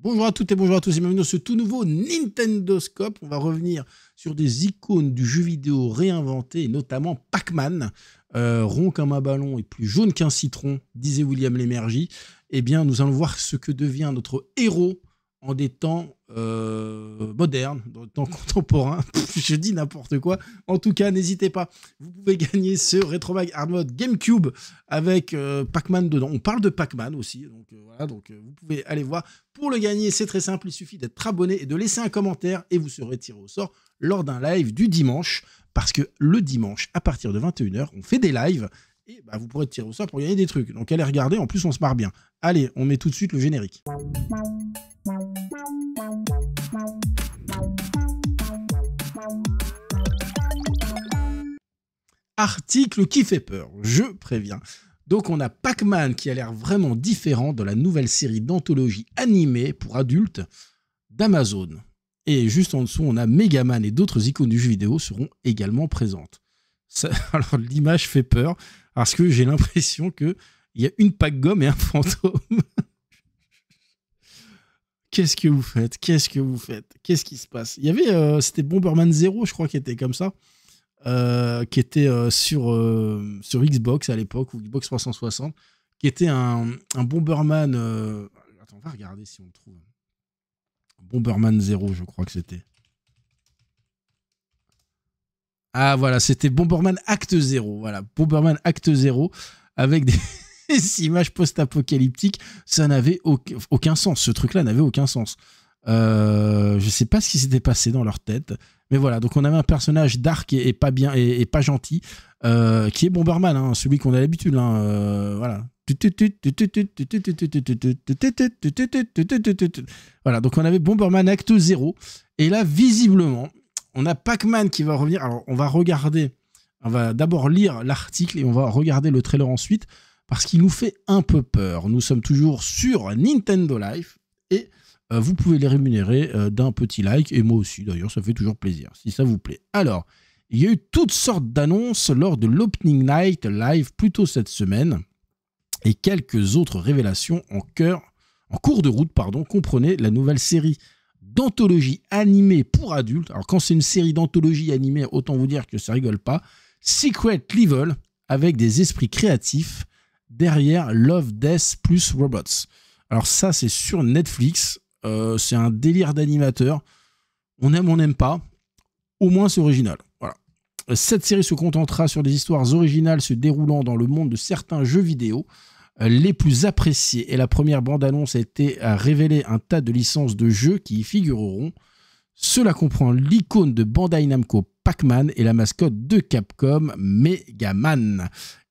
Bonjour à toutes et bonjour à tous et bienvenue dans ce tout nouveau Nintendo Scope. On va revenir sur des icônes du jeu vidéo réinventées, notamment Pac-Man, euh, rond comme un ballon et plus jaune qu'un citron, disait William Lémergie. Eh bien, nous allons voir ce que devient notre héros en des temps euh, modernes, dans des temps contemporains. je dis n'importe quoi. En tout cas, n'hésitez pas. Vous pouvez gagner ce Retromag Hard GameCube avec euh, Pac-Man dedans. On parle de Pac-Man aussi. Donc euh, voilà, donc vous pouvez aller voir. Pour le gagner, c'est très simple. Il suffit d'être abonné et de laisser un commentaire et vous serez tiré au sort lors d'un live du dimanche. Parce que le dimanche, à partir de 21h, on fait des lives et bah, vous pourrez tirer au sort pour gagner des trucs. Donc allez regarder, en plus on se marre bien. Allez, on met tout de suite le générique. Article qui fait peur, je préviens. Donc on a Pac-Man qui a l'air vraiment différent dans la nouvelle série d'anthologie animée pour adultes d'Amazon. Et juste en dessous, on a Megaman et d'autres icônes du jeu vidéo seront également présentes. alors l'image fait peur parce que j'ai l'impression que il y a une pac gomme et un fantôme qu'est-ce que vous faites Qu'est-ce que vous faites Qu'est-ce qui se passe Il y avait, euh, c'était Bomberman Zero, je crois, qui était comme ça, euh, qui était euh, sur, sur Xbox à l'époque, ou Xbox 360, qui était un, Bomberman. Attends, on va regarder si on le trouve. Bomberman Zero, je crois que c'était. Ah voilà, c'était Bomberman Act Zero. Voilà, Bomberman Act Zero avec des. ces images post-apocalyptiques, ça n'avait aucun sens. Ce truc-là n'avait aucun sens. Je euh, je sais pas ce qui s'était passé dans leur tête, mais voilà. Donc on avait un personnage dark et, pas bien et, pas gentil, euh, qui est Bomberman, hein, celui qu'on a l'habitude. Euh, voilà. Voilà. Donc on avait Bomberman Acte 0 et là visiblement on a Pac-Man qui va revenir. Alors on va regarder, on va d'abord lire l'article et on va regarder le trailer ensuite parce qu'il nous fait un peu peur. Nous sommes toujours sur Nintendo Life et euh, vous pouvez les rémunérer euh, d'un petit like et moi aussi d'ailleurs, ça fait toujours plaisir si ça vous plaît. Alors, il y a eu toutes sortes d'annonces lors de l'Opening Night Live plutôt cette semaine et quelques autres révélations en, cœur, en cours de route, pardon, comprenez la nouvelle série d'anthologie animée pour adultes. Alors quand c'est une série d'anthologie animée, autant vous dire que ça rigole pas. Secret Level avec des esprits créatifs derrière Love, Death plus Robots. Alors ça, c'est sur Netflix. Euh, c'est un délire d'animateur. On aime, on n'aime pas. Au moins, c'est original. Voilà. Cette série se contentera sur des histoires originales se déroulant dans le monde de certains jeux vidéo euh, les plus appréciés. Et la première bande-annonce a été à révéler un tas de licences de jeux qui y figureront. Cela comprend l'icône de Bandai Namco Pac-Man et la mascotte de Capcom Megaman.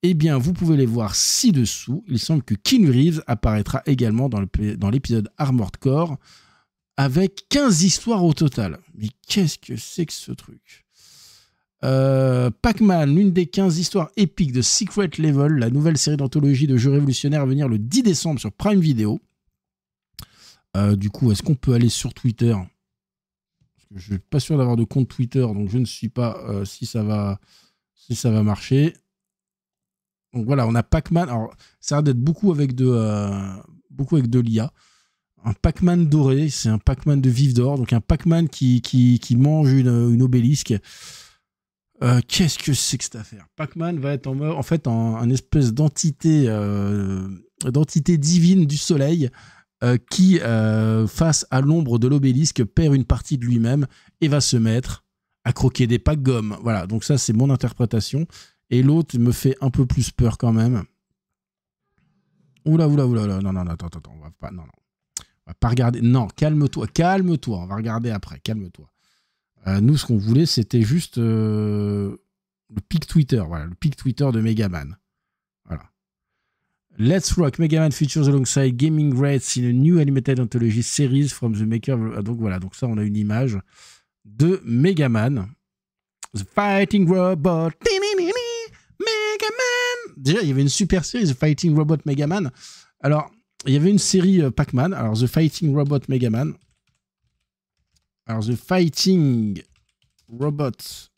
Eh bien, vous pouvez les voir ci-dessous. Il semble que King Reeves apparaîtra également dans l'épisode Armored Core avec 15 histoires au total. Mais qu'est-ce que c'est que ce truc euh, Pac-Man, l'une des 15 histoires épiques de Secret Level, la nouvelle série d'anthologie de jeux révolutionnaires à venir le 10 décembre sur Prime Video. Euh, du coup, est-ce qu'on peut aller sur Twitter Parce que je ne suis pas sûr d'avoir de compte Twitter, donc je ne suis pas euh, si, ça va, si ça va marcher. Donc voilà, on a Pac-Man. Alors, ça a l'air d'être beaucoup avec de, euh, beaucoup avec de l'IA. Un Pac-Man doré, c'est un Pac-Man de vive d'or, donc un Pac-Man qui, qui, mange une, une obélisque. Euh, qu'est-ce que c'est que cette affaire Pac-Man va être en, fait en, un espèce d'entité euh, d'entité divine du soleil qui, face à l'ombre de l'obélisque, perd une partie de lui-même et va se mettre à croquer des packs gommes. Voilà, donc ça c'est mon interprétation. Et l'autre me fait un peu plus peur quand même. Oula, oula, oula, non, non, non, attends, attends, on va pas, non, non. On va pas regarder. Non, calme-toi, calme-toi, on va regarder après, calme-toi. Euh, nous, ce qu'on voulait, c'était juste euh, le pic Twitter, voilà, le pic Twitter de Megaman. Voilà. Let's Rock, Megaman features alongside Gaming Rates in a new animated anthology series from the maker. Euh, donc voilà, donc ça, on a une image de Megaman. The Fighting Robot déjà, il y avait une super série, The Fighting Robot Megaman. Alors, il y avait une série euh, Pac-Man, alors The Fighting Robot Megaman. Alors, The Fighting Robot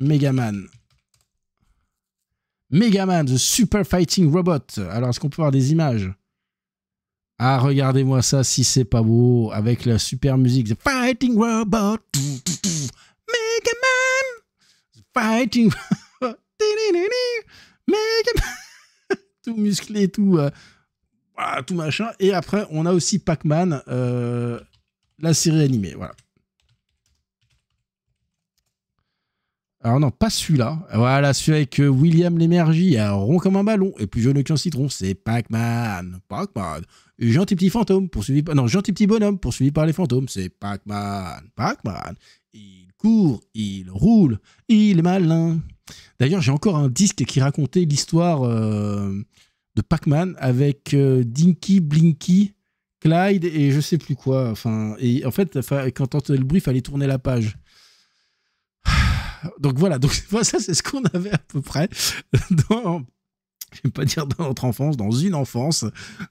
Mega Man, The Super Fighting Robot. Alors, est-ce qu'on peut avoir des images Ah, regardez-moi ça si c'est pas beau, avec la super musique. The Fighting Robot. Megaman. The Fighting Robot. tout musclé, tout, euh, tout machin. Et après, on a aussi Pac-Man, euh, la série animée. Voilà. Alors non, pas celui-là. Voilà, celui avec euh, William Lémergie, rond comme un ballon et plus jeune qu'un citron, c'est Pac-Man. Pac-Man. Gentil petit fantôme poursuivi par... Non, gentil petit bonhomme poursuivi par les fantômes, c'est Pac-Man. Pac-Man court, il roule, il est malin. D'ailleurs, j'ai encore un disque qui racontait l'histoire euh, de Pac-Man avec euh, Dinky, Blinky, Clyde et je sais plus quoi. Enfin, et en fait, quand on entendait le bruit, il fallait tourner la page. Donc voilà, donc ça c'est ce qu'on avait à peu près dans, je vais pas dire dans notre enfance, dans une enfance.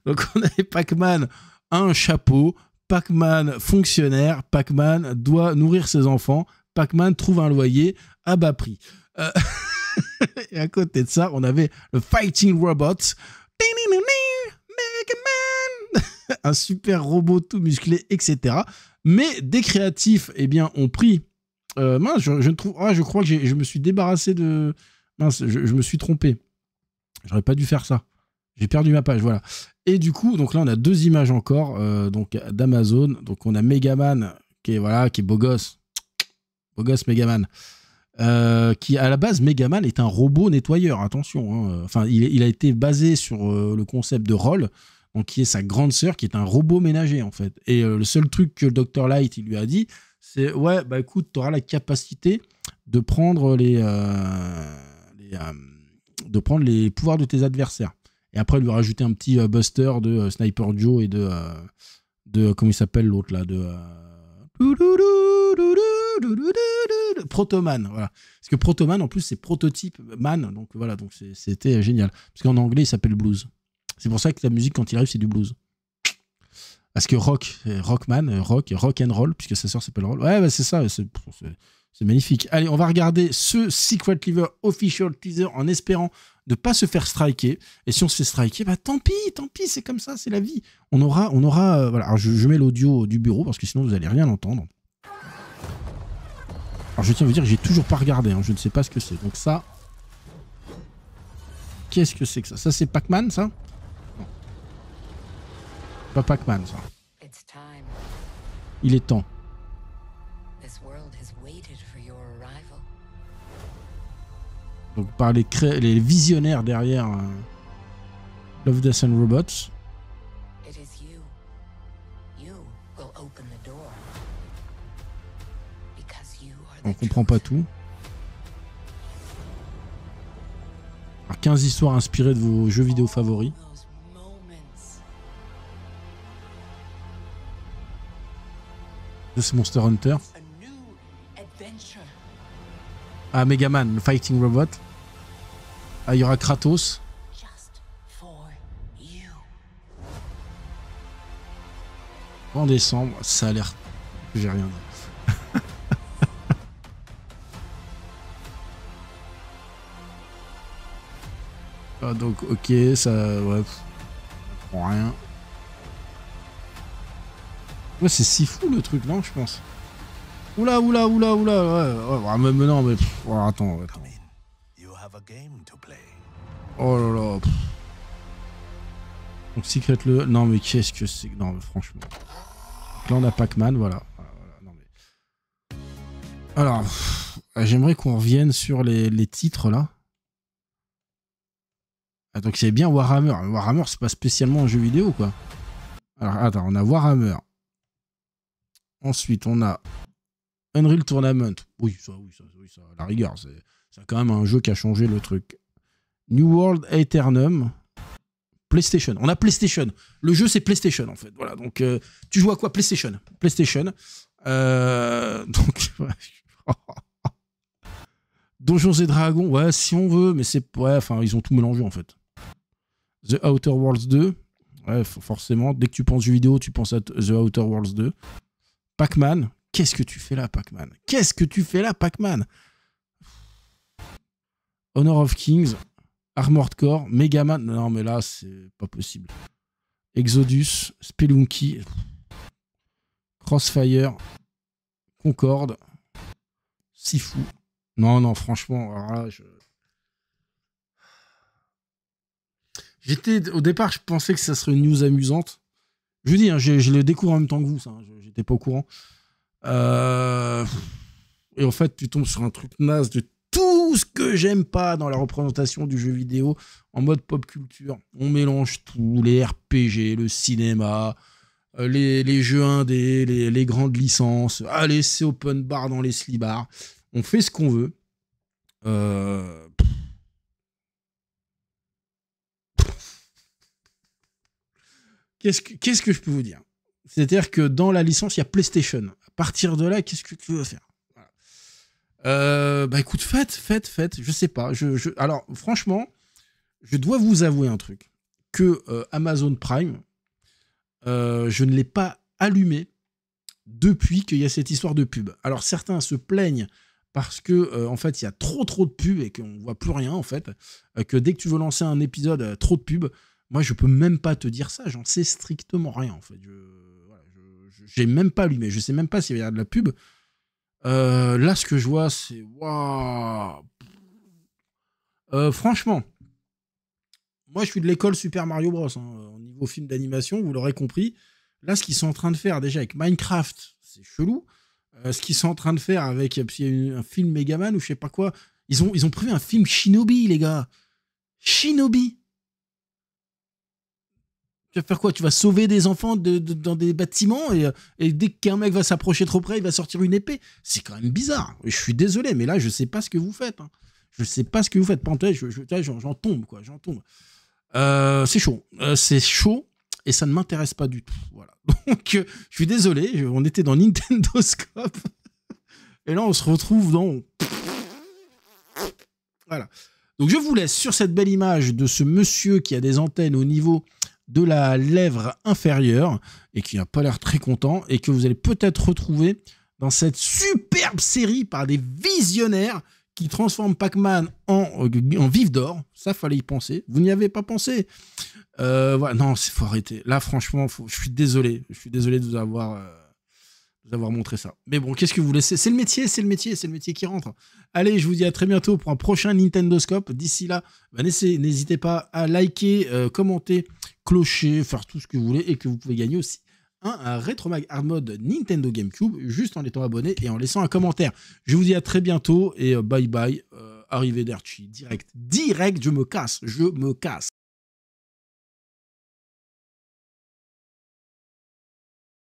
Donc on avait Pac-Man, un chapeau, Pac-Man fonctionnaire, Pac-Man doit nourrir ses enfants, Pac-Man trouve un loyer à bas prix. Euh, et à côté de ça, on avait le Fighting Robot. un super robot tout musclé, etc. Mais des créatifs, eh bien, ont pris. Euh, mince, je, je, trouve. Ah, je crois que je me suis débarrassé de. Mince, je, je me suis trompé. J'aurais pas dû faire ça. J'ai perdu ma page, voilà. Et du coup, donc là, on a deux images encore euh, d'Amazon. Donc on a Megaman, qui est, voilà, qui est beau gosse. Beau gosse Megaman. Euh, qui à la base, Megaman est un robot nettoyeur, attention. Hein. Enfin, il, a été basé sur euh, le concept de Roll, donc qui est sa grande sœur, qui est un robot ménager en fait. Et le seul truc que le Dr Light il lui a dit, c'est ouais, bah écoute, tu auras la capacité de prendre les de prendre les pouvoirs de tes adversaires et après lui rajouter un petit euh, buster de euh, Sniper Joe et de. Euh, de comment il s'appelle l'autre là De. Protoman, voilà. Parce que Protoman, en plus, c'est prototype man, donc voilà, donc c'était génial. Parce qu'en anglais, il s'appelle blues. C'est pour ça que la musique, quand il arrive, c'est du blues. Parce que rock, rockman, rock, rock and roll, puisque sa sœur s'appelle roll. Ouais, bah, c'est ça, c'est magnifique. Allez, on va regarder ce Secret Liver Official Teaser en espérant de pas se faire striker. Et si on se fait striker, bah tant pis, tant pis, c'est comme ça, c'est la vie. On aura, on aura, euh, voilà. Alors, je, mets l'audio du bureau parce que sinon vous allez rien entendre. Alors je tiens à vous dire que j'ai toujours pas regardé, hein. je ne sais pas ce que c'est. Donc ça, qu'est-ce que c'est que ça Ça c'est Pac-Man, ça Non. Pas Pac-Man, ça. Il est temps. donc par les, visionnaires derrière euh, Love, Death and Robots. On comprend pas tout. Alors 15 histoires inspirées de vos jeux vidéo favoris. ce Monster Hunter. Ah, Megaman, Man Fighting Robot. Ah, il y aura Kratos. En décembre, ça a l'air... J'ai rien ah, donc, ok, ça... Ouais. rien. Ouais, c'est si fou le truc, non, je pense. Oula, oula, oula, oula, ouais, ouais, mais, non, mais... attends, attends game to play. Oh là là. Donc Secret le... Non mais qu'est-ce que c'est... Non mais franchement. là on a Pac-Man, voilà. Alors, j'aimerais qu'on revienne sur les, titres là. Ah, donc c'est bien Warhammer. Warhammer c'est pas spécialement un jeu vidéo quoi. Alors attends, on a Warhammer. Ensuite on a Unreal Tournament. Oui, ça, oui, ça, oui, ça la rigueur. C'est quand même un jeu qui a changé le truc. New World Aeternum. PlayStation. On a PlayStation. Le jeu, c'est PlayStation, en fait. Voilà. Donc, euh, tu joues à quoi PlayStation. PlayStation. Euh, donc. Donjons et Dragons, ouais, si on veut, mais c'est. Ouais, enfin, ils ont tout mélangé, en fait. The Outer Worlds 2. Ouais, forcément. Dès que tu penses jeux vidéo, tu penses à The Outer Worlds 2. Pac-Man. Qu'est-ce que tu fais là, Pac-Man Qu'est-ce que tu fais là, Pac-Man Honor of Kings, Armored Core, Megaman. Non, mais là, c'est pas possible. Exodus, Spelunky, Crossfire, Concorde, Sifu. Non, non, franchement, là, je. J'étais au départ, je pensais que ça serait une news amusante. Je vous dis, hein, je, je, le découvre en même temps que vous, ça. Hein, j'étais pas au courant. Euh, et en fait, tu tombes sur un truc naze de tout ce que j'aime pas dans la représentation du jeu vidéo en mode pop culture. On mélange tout, les RPG, le cinéma, euh, les, jeux indés, les, grandes licences. Allez, c'est open bar dans les slibars. On fait ce qu'on veut. Euh, qu'est-ce que je peux vous dire C'est-à-dire que dans la licence, il y a PlayStation partir de là, qu'est-ce que tu veux faire euh, Bah écoute, faites, faites, faites. Je sais pas. Je, Alors franchement, je dois vous avouer un truc que euh, Amazon Prime, euh, je ne l'ai pas allumé depuis qu'il y a cette histoire de pub. Alors certains se plaignent parce que en fait il y a trop trop de pubs et qu'on voit plus rien en fait, que dès que tu veux lancer un épisode trop de pubs, moi je peux même pas te dire ça, j'en sais strictement rien en fait. Je j'ai même pas lu, mais Je sais même pas s'il y a de la pub. Euh, là, ce que je vois, c'est waouh. Euh, franchement, moi, je suis de l'école Super Mario Bros. Hein, au niveau film d'animation, vous l'aurez compris. Là, ce qu'ils sont en train de faire déjà avec Minecraft, c'est chelou. Euh, ce qu'ils sont en train de faire avec un film Megaman ou je sais pas quoi. Ils ont, ils ont prévu un film Shinobi, les gars. Shinobi. Tu vas faire quoi Tu vas sauver des enfants dans des bâtiments euh, et, dès qu'un mec va s'approcher trop près, il va sortir une épée. C'est quand même bizarre. Je suis désolé, mais là, je sais pas ce que vous faites. Hein. Je sais pas ce que vous faites. Panthé, j'en tombe, quoi. J'en tombe. Euh, c'est chaud. Euh, c'est chaud et ça ne m'intéresse pas du tout. Voilà. Donc, je suis désolé. on était dans Nintendo Scope. Et là, on se retrouve dans. Voilà. Donc, je vous laisse sur cette belle image de ce monsieur qui a des antennes au niveau de la lèvre inférieure et qui n'a pas l'air très content et que vous allez peut-être retrouver dans cette superbe série par des visionnaires qui transforment Pac-Man en, euh, en vif d'or. Ça, fallait y penser. Vous n'y avez pas pensé. Euh, voilà. Non, il faut arrêter. Là, franchement, je suis désolé. Je suis désolé de vous avoir... Euh, vous avoir montré ça. Mais bon, qu'est-ce que vous laissez C'est le métier, c'est le métier, c'est le métier qui rentre. Allez, je vous dis à très bientôt pour un prochain Nintendo Scope. D'ici là, bah, n'hésitez pas à liker, euh, commenter, clocher, faire tout ce que vous voulez et que vous pouvez gagner aussi un un Retromag Hard Mode Nintendo GameCube juste en étant abonné et en laissant un commentaire. Je vous dis à très bientôt et euh, bye bye. Euh, arrivé d'Archie, direct, direct, je me casse, je me casse.